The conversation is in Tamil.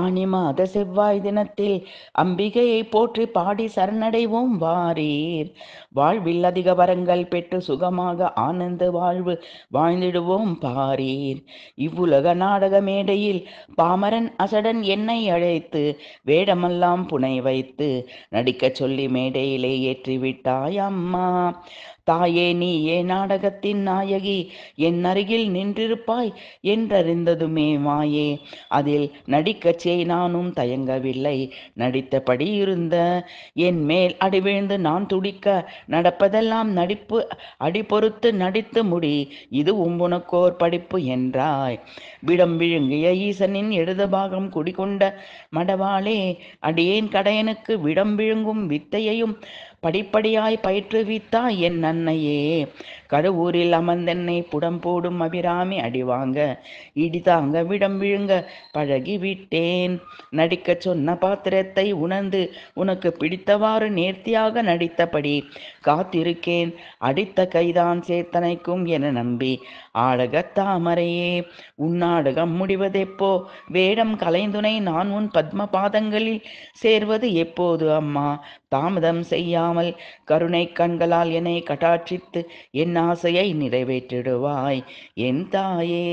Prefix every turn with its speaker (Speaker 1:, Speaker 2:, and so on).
Speaker 1: ஆனி மாத செவ்வாய் தினத்தில் அம்பிகையை போற்றி பாடி சரணடைவோம் வாரீர் வாழ்வில் அதிக வரங்கள் பெற்று சுகமாக ஆனந்த வாழ்வு வாழ்ந்திடுவோம் பாரீர் இவ்வுலக நாடக மேடையில் பாமரன் அசடன் என்னை அழைத்து வேடமெல்லாம் புனை வைத்து நடிக்கச் சொல்லி மேடையிலே ஏற்றிவிட்டாய் அம்மா தாயே நீயே நாடகத்தின் நாயகி என் அருகில் நின்றிருப்பாய் என்றறிந்ததுமே மாயே அதில் நடிக்க நிகழ்ச்சியை நானும் தயங்கவில்லை நடித்தபடி இருந்த என் மேல் அடிவிழுந்து நான் துடிக்க நடப்பதெல்லாம் நடிப்பு அடி பொறுத்து நடித்து முடி இது உம்புனக்கோர் படிப்பு என்றாய் விடம் விழுங்கிய ஈசனின் இடது பாகம் குடிகொண்ட மடவாளே அடியேன் கடையனுக்கு விடம் விழுங்கும் வித்தையையும் படிப்படியாய் பயிற்றுவித்தா என் அன்னையே கருவூரில் அமர்ந்தென்னை புடம் போடும் அபிராமி அடிவாங்க இடிதாங்க விடம் விழுங்க பழகி விட்டேன் நடித்தேன் நடிக்க சொன்ன பாத்திரத்தை உணர்ந்து உனக்கு பிடித்தவாறு நேர்த்தியாக நடித்தபடி காத்திருக்கேன் அடித்த கைதான் சேத்தனைக்கும் என நம்பி ஆடக தாமரையே உன்னாடகம் முடிவதெப்போ வேடம் கலைந்துனை நான் உன் பத்ம பாதங்களில் சேர்வது எப்போது அம்மா தாமதம் செய்யாமல் கருணை கண்களால் என்னை கட்டாட்சித்து என் ஆசையை நிறைவேற்றிடுவாய் என் தாயே